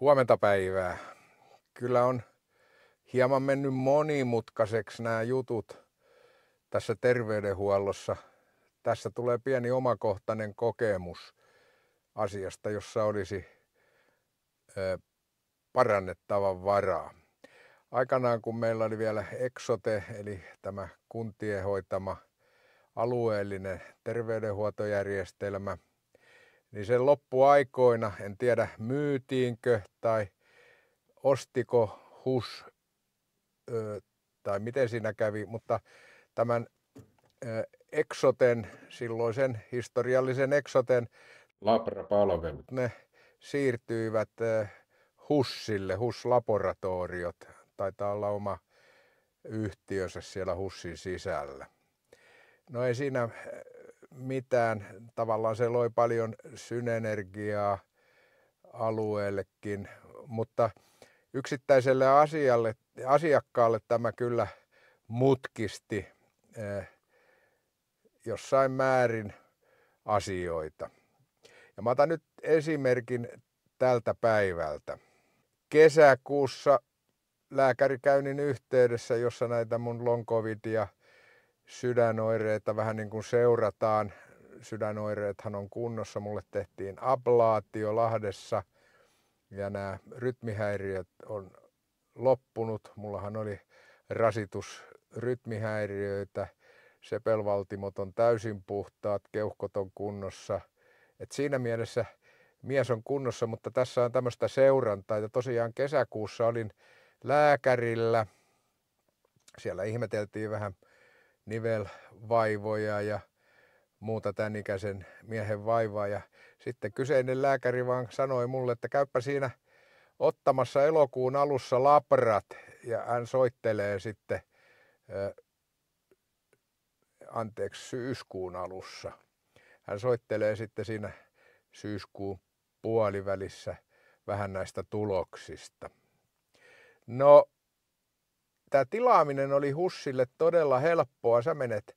Huomenta päivää. Kyllä on hieman mennyt monimutkaiseksi nämä jutut tässä terveydenhuollossa. Tässä tulee pieni omakohtainen kokemus asiasta, jossa olisi parannettavan varaa. Aikanaan kun meillä oli vielä Exote, eli tämä kuntien hoitama alueellinen terveydenhuoltojärjestelmä – niin sen loppuaikoina, en tiedä myytiinkö tai ostiko HUS tai miten siinä kävi, mutta tämän eksoten Exoten, silloisen historiallisen Exoten labrapalvelut, Ne siirtyivät HUSille, HUS-laboratoriot. Taitaa olla oma yhtiönsä siellä HUSin sisällä. No ei siinä mitään. Tavallaan se loi paljon synenergiaa alueellekin, mutta yksittäiselle asialle, asiakkaalle tämä kyllä mutkisti eh, jossain määrin asioita. Ja mä otan nyt esimerkin tältä päivältä. Kesäkuussa lääkärikäynnin yhteydessä, jossa näitä mun long covidia – sydänoireita vähän niin kuin seurataan. Sydänoireethan on kunnossa. Mulle tehtiin ablaatio Lahdessa ja nämä rytmihäiriöt on loppunut. Mullahan oli rasitus rytmihäiriöitä, sepelvaltimot on täysin puhtaat, keuhkot on kunnossa. Et siinä mielessä mies on kunnossa, mutta tässä on tämmöistä seurantaa. Ja tosiaan kesäkuussa olin lääkärillä. Siellä ihmeteltiin vähän nivelvaivoja ja muuta tämän ikäisen miehen vaivaa. Ja sitten kyseinen lääkäri vaan sanoi mulle, että käyppä siinä ottamassa elokuun alussa labrat ja hän soittelee sitten, anteeksi, syyskuun alussa. Hän soittelee sitten siinä syyskuun puolivälissä vähän näistä tuloksista. No, Tämä tilaaminen oli Hussille todella helppoa. Sä menet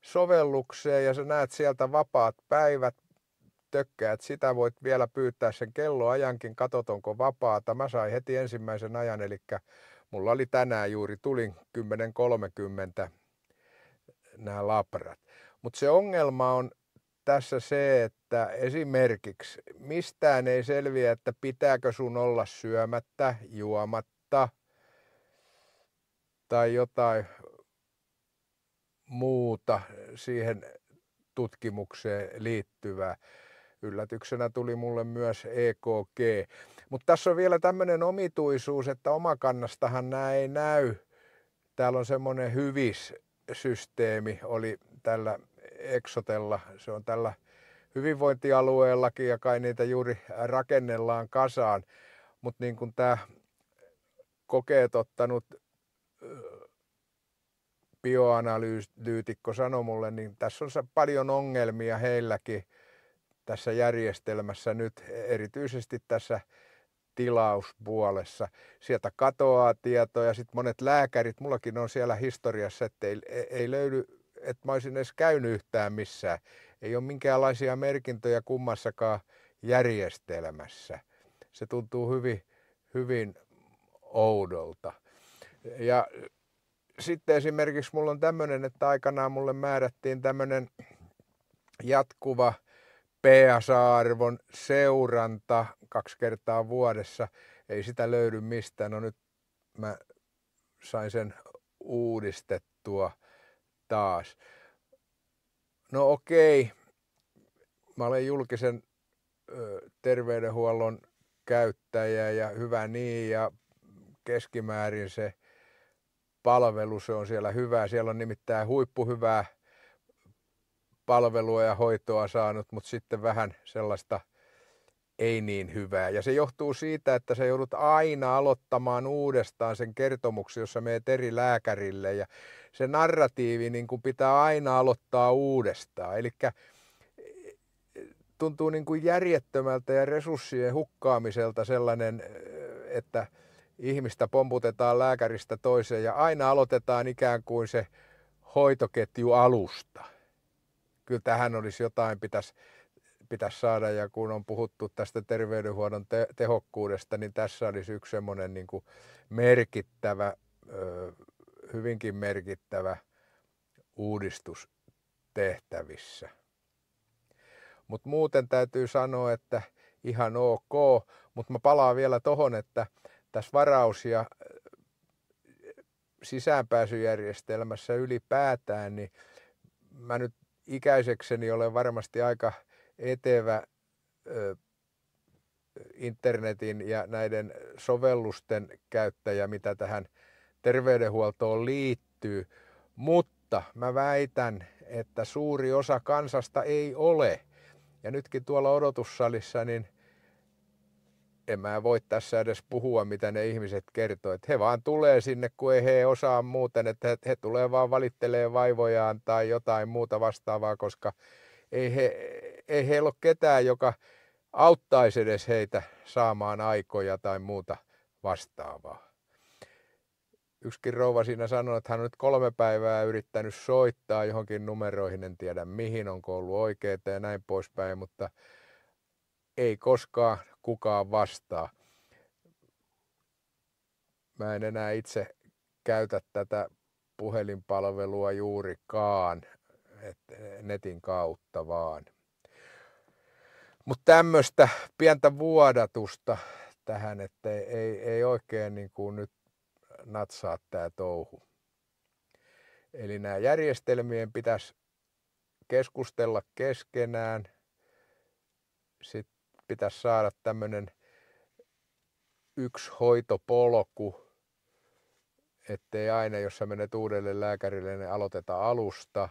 sovellukseen ja sä näet sieltä vapaat päivät, tökkäät sitä, voit vielä pyytää sen kelloajankin, katot onko vapaata. Mä sain heti ensimmäisen ajan, eli mulla oli tänään juuri, tulin 10.30 nämä labrat. Mutta se ongelma on tässä se, että esimerkiksi mistään ei selviä, että pitääkö sun olla syömättä, juomatta – tai jotain muuta siihen tutkimukseen liittyvää. Yllätyksenä tuli mulle myös EKG. Mutta tässä on vielä tämmöinen omituisuus, että omakannastahan nämä ei näy. Täällä on semmoinen hyvis systeemi, oli tällä Exotella. Se on tällä hyvinvointialueellakin ja kai niitä juuri rakennellaan kasaan. Mutta niin kuin tämä kokeet ottanut bioanalyytikko sanoi mulle, niin tässä on paljon ongelmia heilläkin tässä järjestelmässä nyt, erityisesti tässä tilauspuolessa. Sieltä katoaa tietoja, sitten monet lääkärit, mullakin on siellä historiassa, että ei, e, ei löydy, että mä olisin edes käynyt yhtään missään. Ei ole minkäänlaisia merkintöjä kummassakaan järjestelmässä. Se tuntuu hyvin, hyvin oudolta. Ja sitten esimerkiksi mulla on tämmöinen, että aikanaan mulle määrättiin tämmöinen jatkuva PSA-arvon seuranta kaksi kertaa vuodessa. Ei sitä löydy mistään. No nyt mä sain sen uudistettua taas. No okei, mä olen julkisen terveydenhuollon käyttäjä ja hyvä niin ja keskimäärin se – palvelu, se on siellä hyvää. Siellä on nimittäin huippuhyvää palvelua ja hoitoa saanut, mutta sitten vähän sellaista ei niin hyvää. Ja se johtuu siitä, että se joudut aina aloittamaan uudestaan sen kertomuksen, jossa meet eri lääkärille. Ja se narratiivi niin kuin pitää aina aloittaa uudestaan. Eli tuntuu niin kuin järjettömältä ja resurssien hukkaamiselta sellainen, että – ihmistä pomputetaan lääkäristä toiseen ja aina aloitetaan ikään kuin se hoitoketju alusta. Kyllä tähän olisi jotain pitäisi, pitäisi saada ja kun on puhuttu tästä terveydenhuollon te- tehokkuudesta, niin tässä olisi yksi semmoinen niin merkittävä, ö, hyvinkin merkittävä uudistus tehtävissä. Mutta muuten täytyy sanoa, että ihan ok, mutta mä palaan vielä tohon, että tässä varaus- ja äh, sisäänpääsyjärjestelmässä ylipäätään, niin mä nyt ikäisekseni olen varmasti aika etevä internetin ja näiden sovellusten käyttäjä, mitä tähän terveydenhuoltoon liittyy, mutta mä väitän, että suuri osa kansasta ei ole. Ja nytkin tuolla odotussalissa, niin – en mä voi tässä edes puhua, mitä ne ihmiset kertoo. Että he vaan tulee sinne, kun ei he osaa muuten, että he, tulee vaan valittelee vaivojaan tai jotain muuta vastaavaa, koska ei, he, ei heillä ole ketään, joka auttaisi edes heitä saamaan aikoja tai muuta vastaavaa. Yksikin rouva siinä sanoi, että hän on nyt kolme päivää yrittänyt soittaa johonkin numeroihin, en tiedä mihin, onko ollut oikeita ja näin poispäin, mutta ei koskaan kukaan vastaa. Mä en enää itse käytä tätä puhelinpalvelua juurikaan, et netin kautta vaan. Mutta tämmöistä pientä vuodatusta tähän, että ei, ei oikein niin kuin nyt natsaa tämä touhu. Eli nämä järjestelmien pitäisi keskustella keskenään, sitten pitäisi saada tämmöinen yksi hoitopolku, ettei aina, jos sä menet uudelle lääkärille, niin aloiteta alusta.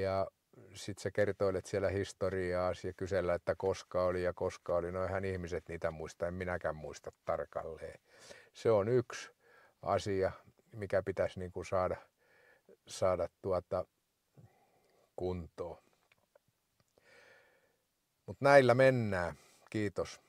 Ja sit sä kertoilet siellä historiaa ja kysellä, että koska oli ja koska oli. No ihan ihmiset niitä muista, en minäkään muista tarkalleen. Se on yksi asia, mikä pitäisi niin kuin saada, saada tuota kuntoon. Mutta näillä mennään. Kiitos.